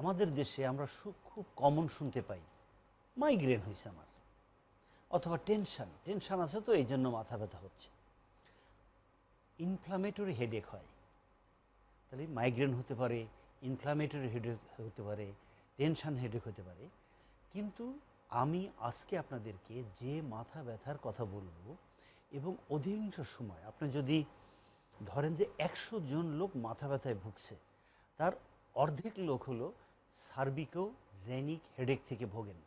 আমাদের দেশে আমরা খুব কমন শুনতে পাই মাইগ্রেন হয়েছে আমার অথবা টেনশান টেনশান আছে তো এই জন্য মাথা ব্যথা হচ্ছে ইনফ্লামেটরি হেডেক হয় তাহলে মাইগ্রেন হতে পারে ইনফ্লামেটরি হেডেক হতে পারে টেনশান হেডেক হতে পারে কিন্তু আমি আজকে আপনাদেরকে যে মাথা ব্যথার কথা বলবো এবং অধিকাংশ সময় আপনি যদি ধরেন যে একশো জন লোক মাথা ব্যথায় ভুগছে তার অর্ধেক লোক হলো সার্ভিকো জেনিক হেডেক থেকে ভোগেন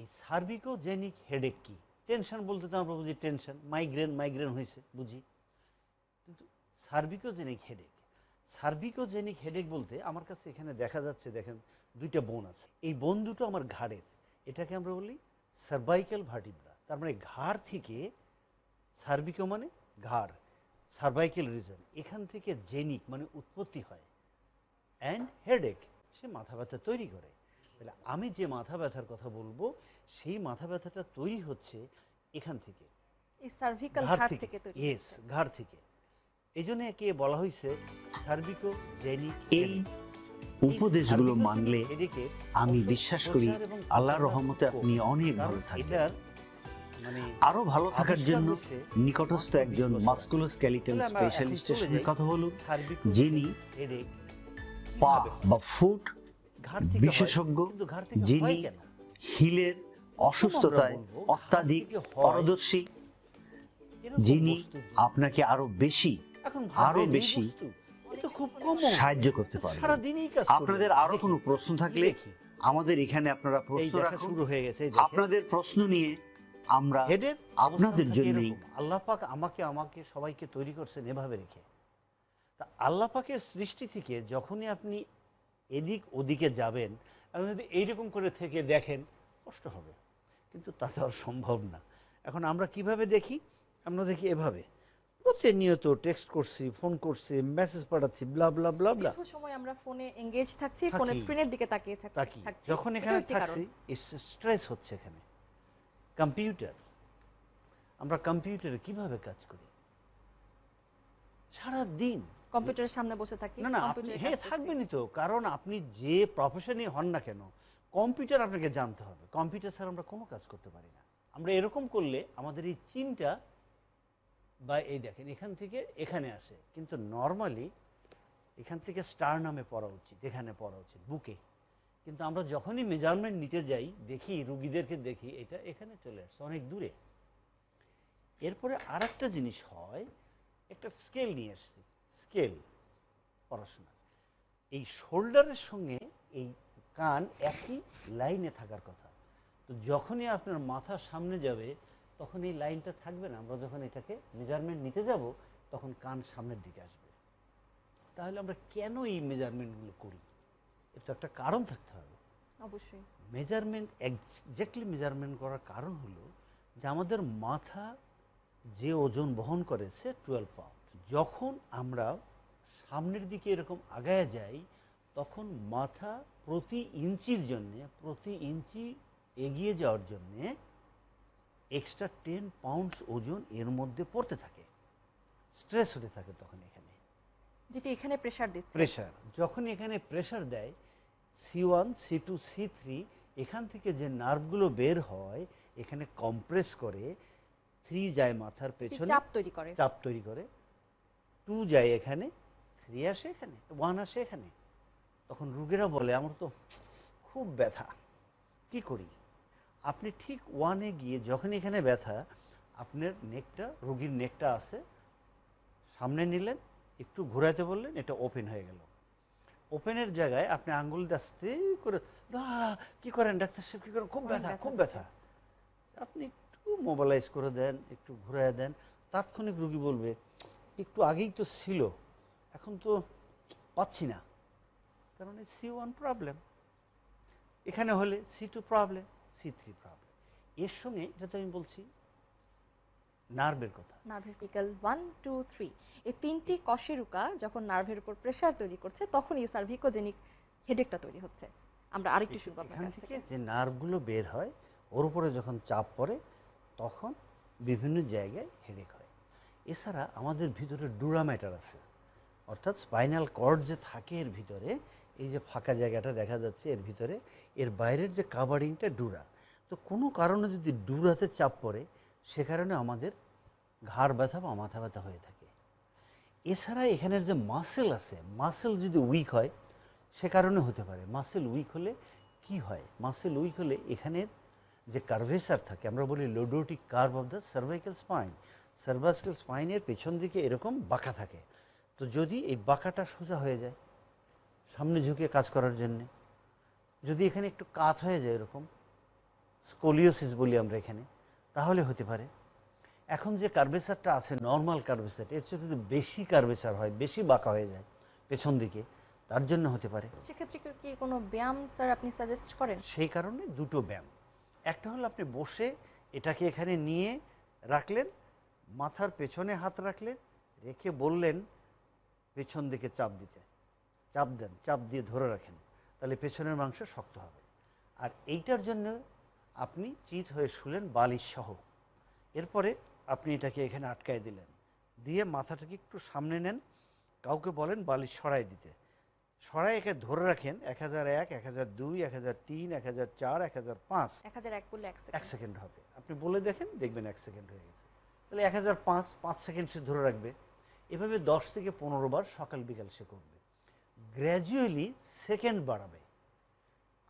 এই সার্ভিকো জেনিক হেডেক কি টেনশন বলতে তো আমরা বুঝি টেনশন মাইগ্রেন মাইগ্রেন হয়েছে বুঝি কিন্তু জেনিক হেডেক জেনিক হেডেক বলতে আমার কাছে এখানে দেখা যাচ্ছে দেখেন দুইটা বোন আছে এই বোন দুটো আমার ঘাড়ের এটাকে আমরা বলি সার্ভাইকাল ভার্টিব্রা তার মানে ঘাড় থেকে সার্বিকো মানে ঘাড় সার্ভাইকেল রিজন এখান থেকে জেনিক মানে উৎপত্তি হয় অ্যান্ড হেডেক সে মাথা ব্যথা তৈরি করে তাহলে আমি যে মাথা ব্যথার কথা বলবো সেই মাথা ব্যথাটা তৈরি হচ্ছে এখান থেকে ঘাড় থেকে এই জন্য একে বলা হয়েছে সার্ভিকো এই উপদেশগুলো মানলে এদিকে আমি বিশ্বাস করি আল্লাহ রহমতে আপনি অনেক ভালো থাকবেন মানে আরো ভালো থাকার জন্য নিকটস্থ একজন মাস্কুলোস্কেলিটাল স্পেশালিস্টের সঙ্গে কথা বলুন যিনি বা ফুট বিশেষজ্ঞ যিনি হিলের অসুস্থতায় অত্যাধিক যিনি আপনাকে আরো বেশি আরো বেশি সাহায্য করতে পারবেন আপনাদের আরো কোনো প্রশ্ন থাকলে আমাদের এখানে আপনারা প্রশ্ন শুরু হয়ে গেছে আপনাদের প্রশ্ন নিয়ে আমরা আপনাদের জন্য আল্লাহ পাক আমাকে আমাকে সবাইকে তৈরি করছেন এভাবে রেখে তা আল্লাপাকের সৃষ্টি থেকে যখনই আপনি এদিক ওদিকে যাবেন আপনি যদি এইরকম করে থেকে দেখেন কষ্ট হবে কিন্তু তাছাড়া সম্ভব না এখন আমরা কিভাবে দেখি আমরা দেখি এভাবে প্রতিনিয়ত টেক্সট করছি ফোন করছি মেসেজ পাঠাচ্ছি ব্লা ব্লা ব্লা ব্লা সময় আমরা ফোনে এঙ্গেজ থাকছি ফোনের স্ক্রিনের দিকে তাকিয়ে থাকি যখন এখানে থাকছি স্ট্রেস হচ্ছে এখানে কম্পিউটার আমরা কম্পিউটারে কিভাবে কাজ করি সারা দিন কম্পিউটারের সামনে বসে থাকি না না আপনি হ্যাঁ থাকবেনই তো কারণ আপনি যে প্রফেশনই হন না কেন কম্পিউটার আপনাকে জানতে হবে কম্পিউটার ছাড়া আমরা কোনো কাজ করতে পারি না আমরা এরকম করলে আমাদের এই চিনটা বা এই দেখেন এখান থেকে এখানে আসে কিন্তু নর্মালি এখান থেকে স্টার নামে পড়া উচিত এখানে পড়া উচিত বুকে কিন্তু আমরা যখনই মেজারমেন্ট নিতে যাই দেখি রুগীদেরকে দেখি এটা এখানে চলে আসছে অনেক দূরে এরপরে আর জিনিস হয় একটা স্কেল নিয়ে আসছি স্কেল পড়াশোনা এই শোল্ডারের সঙ্গে এই কান একই লাইনে থাকার কথা তো যখনই আপনার মাথা সামনে যাবে তখন এই লাইনটা থাকবে না আমরা যখন এটাকে মেজারমেন্ট নিতে যাব তখন কান সামনের দিকে আসবে তাহলে আমরা কেন এই মেজারমেন্টগুলো করি এর তো একটা কারণ থাকতে হবে অবশ্যই মেজারমেন্ট একজাক্টলি মেজারমেন্ট করার কারণ হলো যে আমাদের মাথা যে ওজন বহন করে সে টুয়েলভ পাউন্ড যখন আমরা সামনের দিকে এরকম আগায় যাই তখন মাথা প্রতি ইঞ্চির জন্য প্রতি ইঞ্চি এগিয়ে যাওয়ার জন্য এক্সট্রা টেন পাউন্ডস ওজন এর মধ্যে পড়তে থাকে স্ট্রেস হতে থাকে তখন এখানে যেটি এখানে প্রেশার দিচ্ছে প্রেশার যখন এখানে প্রেশার দেয় C one C two C three এখান থেকে যে নার্ভগুলো বের হয় এখানে কম্প্রেস করে থ্রি যায় মাথার পেছনে চাপ তৈরি করে চাপ তৈরি করে টু যায় এখানে থ্রি আসে এখানে ওয়ান আসে এখানে তখন রুগীরা বলে আমার তো খুব ব্যথা কি করি আপনি ঠিক ওয়ানে গিয়ে যখন এখানে ব্যথা আপনার নেকটা রুগীর নেকটা আছে সামনে নিলেন একটু ঘুরাইতে বললেন এটা ওপেন হয়ে গেল ওপেনের জায়গায় আপনি আঙ্গুল আস্তে করে দা কি করেন ডাক্তার সাহেব কী করেন খুব ব্যথা খুব ব্যথা আপনি একটু মোবালাইজ করে দেন একটু ঘুরাই দেন তাৎক্ষণিক রুগী বলবে একটু আগেই তো ছিল এখন তো পাচ্ছি না কারণ এই মানে সি ওয়ান প্রবলেম এখানে হলে C two problem C three problem এর সঙ্গে এটা তো আমি বলছি নার্ভের কথা নার্ভের পিকাল ওয়ান টু থ্রি এই তিনটি কশেরুকা যখন নার্ভের উপর প্রেশার তৈরি করছে তখন এই সার্ভিকোজেনিক হেডেকটা তৈরি হচ্ছে আমরা আরেকটু শুনবো এখান থেকে যে নার্ভগুলো বের হয় ওর উপরে যখন চাপ পড়ে তখন বিভিন্ন জায়গায় হেডেক হয় এছাড়া আমাদের ভিতরে ডুরা ম্যাটার আছে অর্থাৎ স্পাইনাল কর্ড যে থাকে এর ভিতরে এই যে ফাঁকা জায়গাটা দেখা যাচ্ছে এর ভিতরে এর বাইরের যে কাভারিংটা ডুরা তো কোনো কারণে যদি ডুরাতে চাপ পড়ে সে কারণে আমাদের ঘাড় ব্যথা বা মাথা ব্যথা হয়ে থাকে এছাড়া এখানের যে মাসেল আছে মাসেল যদি উইক হয় সে কারণে হতে পারে মাসেল উইক হলে কি হয় মাসেল উইক হলে এখানের যে কার্ভেসার থাকে আমরা বলি lordotic curve of the cervical spine cervical স্পাইনের পেছন দিকে এরকম বাঁকা থাকে তো যদি এই বাঁকাটা সোজা হয়ে যায় সামনে ঝুঁকে কাজ করার জন্যে যদি এখানে একটু কাত হয়ে যায় এরকম স্কোলিওসিস বলি আমরা এখানে তাহলে হতে পারে এখন যে কার্বেসারটা আছে নর্মাল কার্বেসার এর চেয়ে যদি বেশি কার্বেসার হয় বেশি বাঁকা হয়ে যায় পেছন দিকে তার জন্য হতে পারে সেক্ষেত্রে কি কোনো ব্যায়াম স্যার আপনি সাজেস্ট করেন সেই কারণে দুটো ব্যায়াম একটা হলো আপনি বসে এটাকে এখানে নিয়ে রাখলেন মাথার পেছনে হাত রাখলেন রেখে বললেন পেছন দিকে চাপ দিতে চাপ দেন চাপ দিয়ে ধরে রাখেন তাহলে পেছনের মাংস শক্ত হবে আর এইটার জন্য আপনি চিত হয়ে শুলেন বালিশ সহ এরপরে আপনি এটাকে এখানে আটকায় দিলেন দিয়ে মাথাটাকে একটু সামনে নেন কাউকে বলেন বালিশ সরাই দিতে সরাই একে ধরে রাখেন এক হাজার এক এক হাজার দুই এক হাজার তিন এক হাজার চার এক হাজার পাঁচ এক হাজার এক করলে এক সেকেন্ড হবে আপনি বলে দেখেন দেখবেন এক সেকেন্ড হয়ে গেছে তাহলে এক হাজার পাঁচ পাঁচ সেকেন্ড সে ধরে রাখবে এভাবে দশ থেকে পনেরো বার সকাল বিকাল সে করবে গ্র্যাজুয়ালি সেকেন্ড বাড়াবে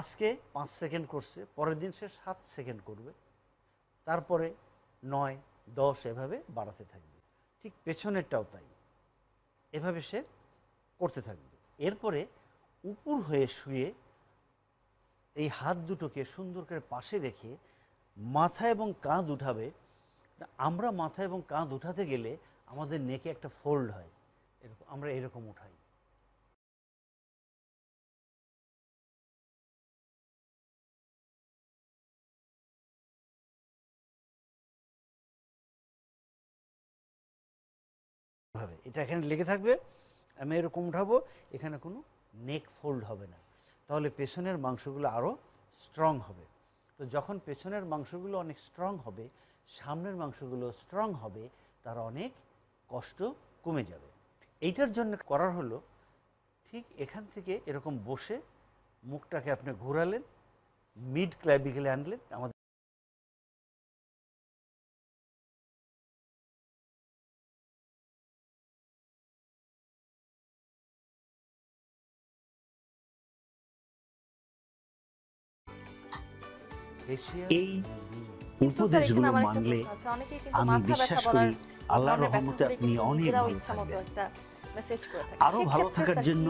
আজকে পাঁচ সেকেন্ড করছে পরের দিন সে সাত সেকেন্ড করবে তারপরে নয় দশ এভাবে বাড়াতে থাকবে ঠিক পেছনেরটাও তাই এভাবে সে করতে থাকবে এরপরে উপর হয়ে শুয়ে এই হাত দুটোকে সুন্দর করে পাশে রেখে মাথা এবং কাঁধ উঠাবে আমরা মাথা এবং কাঁধ উঠাতে গেলে আমাদের নেকে একটা ফোল্ড হয় এরকম আমরা এরকম উঠাই ভাবে এটা এখানে লেগে থাকবে আমি এরকম উঠাবো এখানে কোনো নেক ফোল্ড হবে না তাহলে পেছনের মাংসগুলো আরও স্ট্রং হবে তো যখন পেছনের মাংসগুলো অনেক স্ট্রং হবে সামনের মাংসগুলো স্ট্রং হবে তার অনেক কষ্ট কমে যাবে এইটার জন্য করার হলো ঠিক এখান থেকে এরকম বসে মুখটাকে আপনি ঘোরালেন মিড ক্লাইবিকেলে আনলেন আমাদের এই উপদেশগুলো মানলে আমি বিশ্বাস করি আল্লাহর রহমতে আপনি অনেক ভালো থাকবেন আরো ভালো থাকার জন্য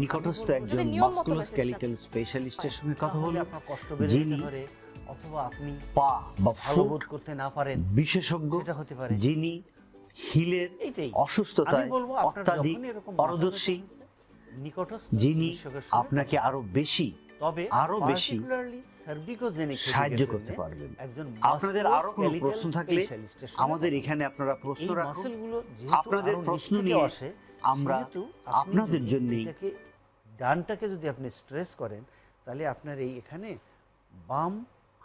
নিকটস্থ একজন মাস্কুলোস্কেলিটাল স্পেশালিস্টের সঙ্গে কথা হলো যিনি অথবা আপনি পা বা ফুট করতে না পারেন বিশেষজ্ঞ হতে পারে যিনি হিলের অসুস্থতা অত্যাধিক পারদর্শী যিনি আপনাকে আরো বেশি তবে আরো বেশি সাহায্য করতে পারবেন আপনাদের আরো কোনো প্রশ্ন থাকলে আমাদের এখানে আপনারা প্রশ্ন রাখুন আপনাদের প্রশ্ন নিয়ে আসে আমরা আপনাদের জন্য ডানটাকে যদি আপনি স্ট্রেস করেন তাহলে আপনার এই এখানে বাম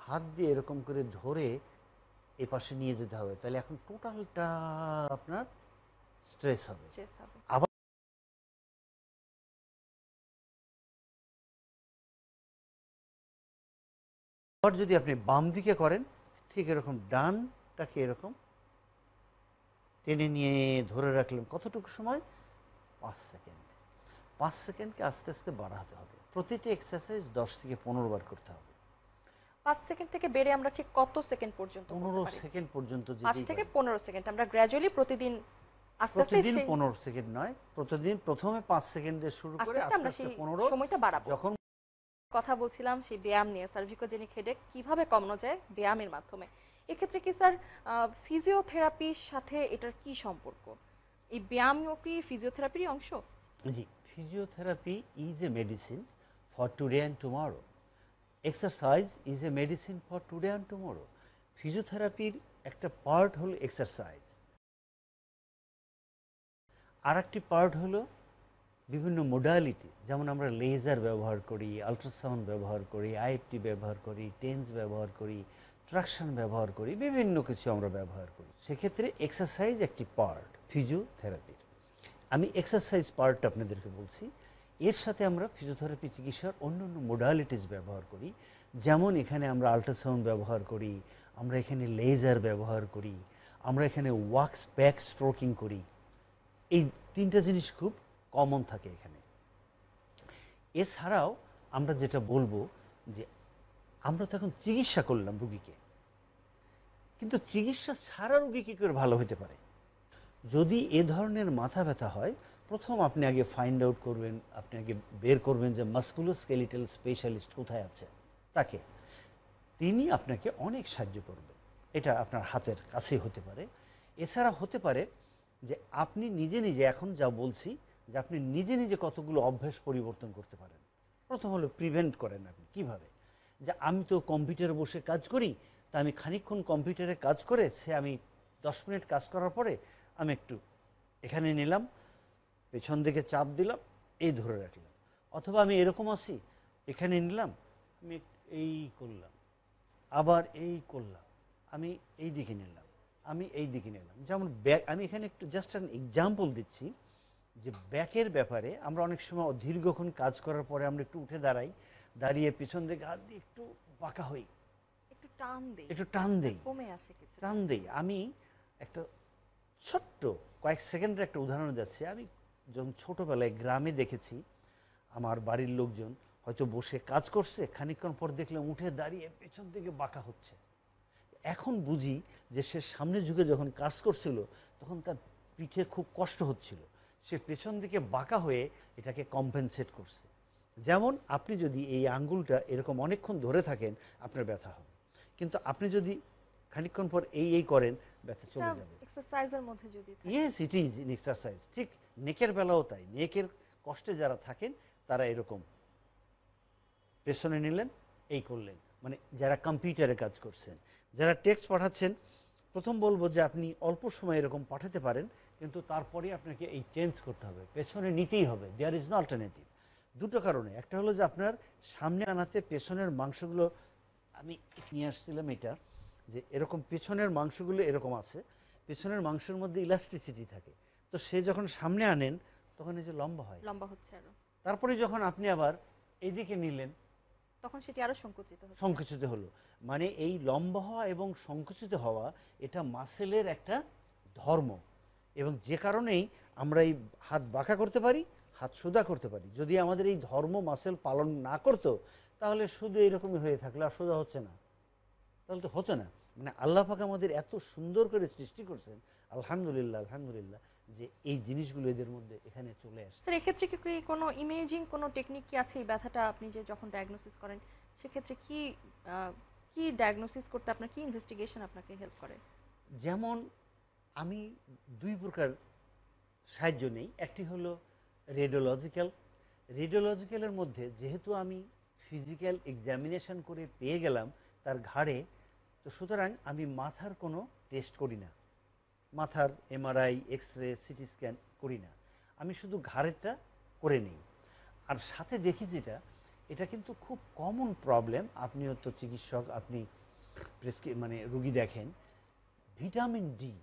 হাত দিয়ে এরকম করে ধরে এ পাশে নিয়ে যেতে হবে তাহলে এখন টোটালটা আপনার স্ট্রেস হবে আবার আর যদি আপনি বাম দিকে করেন ঠিক এরকম ডানটাকে এরকম টেনে নিয়ে ধরে রাখলেন কতটুকু সময় পাঁচ সেকেন্ড পাঁচ সেকেন্ডকে আস্তে আস্তে বাড়াতে হবে প্রতিটি এক্সারসাইজ দশ থেকে পনেরো বার করতে হবে পাঁচ সেকেন্ড থেকে বেড়ে আমরা ঠিক কত সেকেন্ড পর্যন্ত পনেরো সেকেন্ড পর্যন্ত পাঁচ থেকে পনেরো সেকেন্ড আমরা গ্র্যাজুয়ালি প্রতিদিন প্রতিদিন পনেরো সেকেন্ড নয় প্রতিদিন প্রথমে পাঁচ সেকেন্ড শুরু করে আস্তে আস্তে পনেরো সময়টা বাড়াবো যখন কথা বলছিলাম সেই ব্যায়াম নিয়ে সার্ভিকোজেনিক হেডেক কিভাবে কমানো যায় ব্যায়ামের মাধ্যমে এক্ষেত্রে কি স্যার ফিজিওথেরাপির সাথে এটার কি সম্পর্ক এই ব্যায়ামও কি ফিজিওথেরাপির অংশ জি physiotherapy is a medicine for today and tomorrow exercise is a medicine for today and tomorrow ফিজিওথেরাপির একটা পার্ট হল এক্সারসাইজ আর একটি পার্ট হলো বিভিন্ন মোডালিটি যেমন আমরা লেজার ব্যবহার করি আলট্রাসাউন্ড ব্যবহার করি আইএফটি ব্যবহার করি টেন্স ব্যবহার করি ট্রাকশন ব্যবহার করি বিভিন্ন কিছু আমরা ব্যবহার করি সেক্ষেত্রে এক্সারসাইজ একটি পার্ট ফিজিওথেরাপির আমি এক্সারসাইজ পার্ট আপনাদেরকে বলছি এর সাথে আমরা ফিজিওথেরাপি চিকিৎসার অন্য অন্য মোডালিটিস ব্যবহার করি যেমন এখানে আমরা আলট্রাসাউন্ড ব্যবহার করি আমরা এখানে লেজার ব্যবহার করি আমরা এখানে ওয়াক্স ব্যাক স্ট্রোকিং করি এই তিনটা জিনিস খুব কমন থাকে এখানে এছাড়াও আমরা যেটা বলবো যে আমরা তো এখন চিকিৎসা করলাম রুগীকে কিন্তু চিকিৎসা ছাড়া রুগী কী করে ভালো হতে পারে যদি এ ধরনের মাথা ব্যথা হয় প্রথম আপনি আগে ফাইন্ড আউট করবেন আপনি আগে বের করবেন যে মাস্কুলো স্কেলিটাল স্পেশালিস্ট কোথায় আছে তাকে তিনি আপনাকে অনেক সাহায্য করবেন এটা আপনার হাতের কাছেই হতে পারে এছাড়া হতে পারে যে আপনি নিজে নিজে এখন যা বলছি যে আপনি নিজে নিজে কতগুলো অভ্যেস পরিবর্তন করতে পারেন প্রথম হলো প্রিভেন্ট করেন আপনি কিভাবে যে আমি তো কম্পিউটারে বসে কাজ করি তা আমি খানিক্ষণ কম্পিউটারে কাজ করে সে আমি দশ মিনিট কাজ করার পরে আমি একটু এখানে নিলাম পেছন দিকে চাপ দিলাম এই ধরে রাখলাম অথবা আমি এরকম আসি এখানে নিলাম আমি এই করলাম আবার এই করলাম আমি এই দিকে নিলাম আমি এই দিকে নিলাম যেমন ব্যাগ আমি এখানে একটু জাস্ট অ্যান এক্সাম্পল দিচ্ছি যে ব্যাকের ব্যাপারে আমরা অনেক সময় দীর্ঘক্ষণ কাজ করার পরে আমরা একটু উঠে দাঁড়াই দাঁড়িয়ে পিছন দিকে হাত দিয়ে একটু বাঁকা হই একটু টান দেই একটু টান দেই কমে আসে কিছু টান দেই আমি একটা ছোট্ট কয়েক সেকেন্ডের একটা উদাহরণ যাচ্ছে আমি যখন ছোটোবেলায় গ্রামে দেখেছি আমার বাড়ির লোকজন হয়তো বসে কাজ করছে খানিকক্ষণ পর দেখলাম উঠে দাঁড়িয়ে পেছন দিকে বাঁকা হচ্ছে এখন বুঝি যে সে সামনে যুগে যখন কাজ করছিল তখন তার পিঠে খুব কষ্ট হচ্ছিল সে পেছন দিকে বাঁকা হয়ে এটাকে কম্পেনসেট করছে যেমন আপনি যদি এই আঙ্গুলটা এরকম অনেকক্ষণ ধরে থাকেন আপনার ব্যথা হবে কিন্তু আপনি যদি খানিকক্ষণ পর এই এই করেন ব্যথা চলে যাবে এক্সারসাইজের মধ্যে যদি yes it is in exercise ঠিক নেকের বেলাও তাই নেকের কষ্টে যারা থাকেন তারা এরকম পেছনে নিলেন এই করলেন মানে যারা কম্পিউটারে কাজ করছেন যারা টেক্সট পাঠাচ্ছেন প্রথম বলবো যে আপনি অল্প সময় এরকম পাঠাতে পারেন কিন্তু তারপরে আপনাকে এই চেঞ্জ করতে হবে পেছনে নিতেই হবে দেয়ার ইজ না অল্টারনেটিভ দুটো কারণে একটা হলো যে আপনার সামনে আনাতে পেছনের মাংসগুলো আমি নিয়ে আসছিলাম এটা যে এরকম পেছনের মাংসগুলো এরকম আছে পেছনের মাংসের মধ্যে ইলাস্টিসিটি থাকে তো সে যখন সামনে আনেন তখন এই যে লম্বা হয় লম্বা হচ্ছে আরো তারপরে যখন আপনি আবার এইদিকে নিলেন তখন সেটি আরো সংকুচিত সংকুচিত হলো মানে এই লম্বা হওয়া এবং সংকুচিত হওয়া এটা মাসেলের একটা ধর্ম এবং যে কারণেই আমরা এই হাত বাঁকা করতে পারি হাত সুদা করতে পারি যদি আমাদের এই ধর্ম মাসেল পালন না করতো তাহলে শুধু এইরকমই হয়ে থাকলে আর সোজা হচ্ছে না তাহলে তো হতো না মানে আল্লাহ আমাদের এত সুন্দর করে সৃষ্টি করছেন আলহামদুলিল্লাহ আলহামদুলিল্লাহ যে এই জিনিসগুলো এদের মধ্যে এখানে চলে আসে স্যার এক্ষেত্রে কি কোনো ইমেজিং কোনো টেকনিক কি আছে এই ব্যথাটা আপনি যে যখন ডায়াগনোসিস করেন সেক্ষেত্রে কি কি ডায়াগনোসিস করতে আপনার কি ইনভেস্টিগেশন আপনাকে হেল্প করে যেমন আমি দুই প্রকার সাহায্য নেই একটি হলো রেডিওলজিক্যাল রেডিওলজিক্যালের মধ্যে যেহেতু আমি ফিজিক্যাল এক্সামিনেশন করে পেয়ে গেলাম তার ঘাড়ে তো সুতরাং আমি মাথার কোনো টেস্ট করি না মাথার MRI X ray CT scan করি না আমি শুধু ঘাড়েরটা করে নিই আর সাথে দেখি যেটা এটা কিন্তু খুব কমন প্রবলেম আপনিও তো চিকিৎসক আপনি প্রেসক্রি মানে রুগী দেখেন ভিটামিন ডি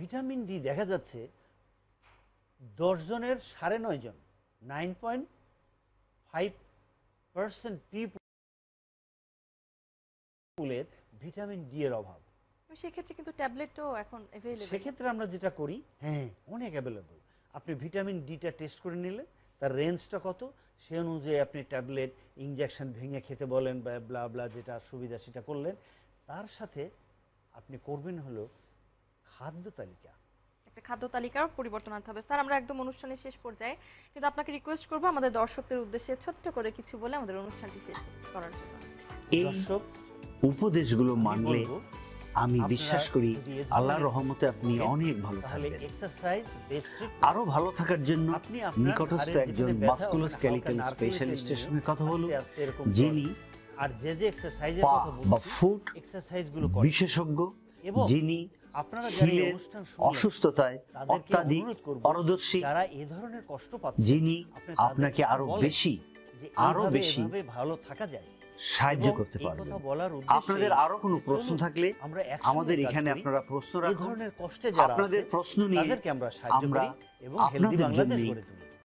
ভিটামিন ডি দেখা যাচ্ছে দশজনের সাড়ে নয় জন নাইন পয়েন্ট ফাইভ পার্সেন্ট পিপুলের ভিটামিন ডি এর অভাব সেক্ষেত্রে কিন্তু ট্যাবলেটও এখন সেক্ষেত্রে আমরা যেটা করি হ্যাঁ অনেক অ্যাভেলেবল আপনি ভিটামিন ডিটা টেস্ট করে নিলে তার রেঞ্জটা কত সে অনুযায়ী আপনি ট্যাবলেট ইঞ্জেকশন ভেঙে খেতে বলেন বা ব্লা ব্লা যেটা সুবিধা সেটা করলেন তার সাথে আপনি করবেন হলো খাদ্য তালিকা একটা খাদ্য তালিকার পরিবর্তন আনতে হবে স্যার আমরা একদম অনুষ্ঠানের শেষ পর্যায়ে কিন্তু আপনাকে রিকোয়েস্ট করব আমাদের দর্শকদের উদ্দেশ্যে ছোট্ট করে কিছু বলে আমাদের অনুষ্ঠানটি শেষ করার জন্য এই দর্শক উপদেশগুলো মানলে আমি বিশ্বাস করি আল্লাহর রহমতে আপনি অনেক ভালো থাকবেন আরো ভালো থাকার জন্য আপনি নিকটস্থ একজন মাস্কুলোস্কেলিটাল স্পেশালিস্টের সঙ্গে কথা বলুন যিনি আর যে যে এক্সারসাইজের কথা বলছি ফুট এক্সারসাইজগুলো বিশেষজ্ঞ যিনি অসুস্থতায় অত্যাধিক পারদর্শী যিনি আপনাকে আরো বেশি আরো বেশি ভালো থাকা যায় সাহায্য করতে পারবেন আপনাদের আরো কোনো প্রশ্ন থাকলে আমাদের এখানে আপনারা প্রশ্ন রাখুন আপনাদের প্রশ্ন নিয়ে আমরা আপনাদের জন্য